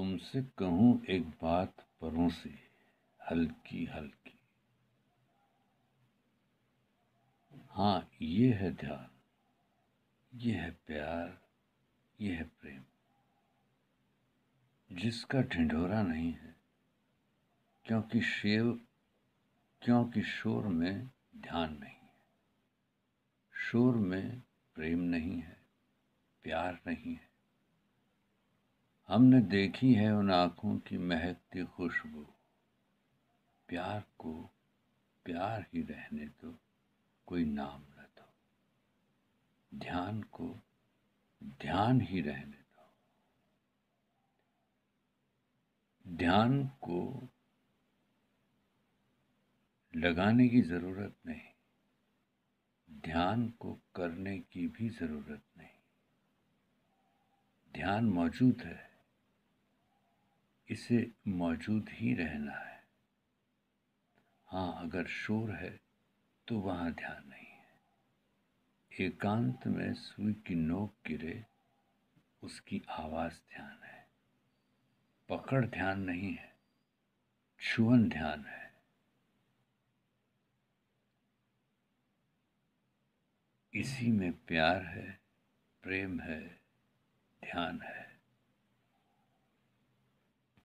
तुमसे कहूँ एक बात परों से हल्की हल्की हाँ ये है ध्यान ये है प्यार ये है प्रेम जिसका ढिंढोरा नहीं है क्योंकि शेव क्योंकि शोर में ध्यान नहीं है शोर में प्रेम नहीं है प्यार नहीं है हमने देखी है उन आँखों की महकती खुशबू प्यार को प्यार ही रहने दो कोई नाम न दो ध्यान को ध्यान ही रहने दो ध्यान को लगाने की ज़रूरत नहीं ध्यान को करने की भी ज़रूरत नहीं ध्यान मौजूद है इसे मौजूद ही रहना है हाँ अगर शोर है तो वहाँ ध्यान नहीं है एकांत में सुई की नोक गिरे उसकी आवाज़ ध्यान है पकड़ ध्यान नहीं है छुवन ध्यान है इसी में प्यार है प्रेम है ध्यान है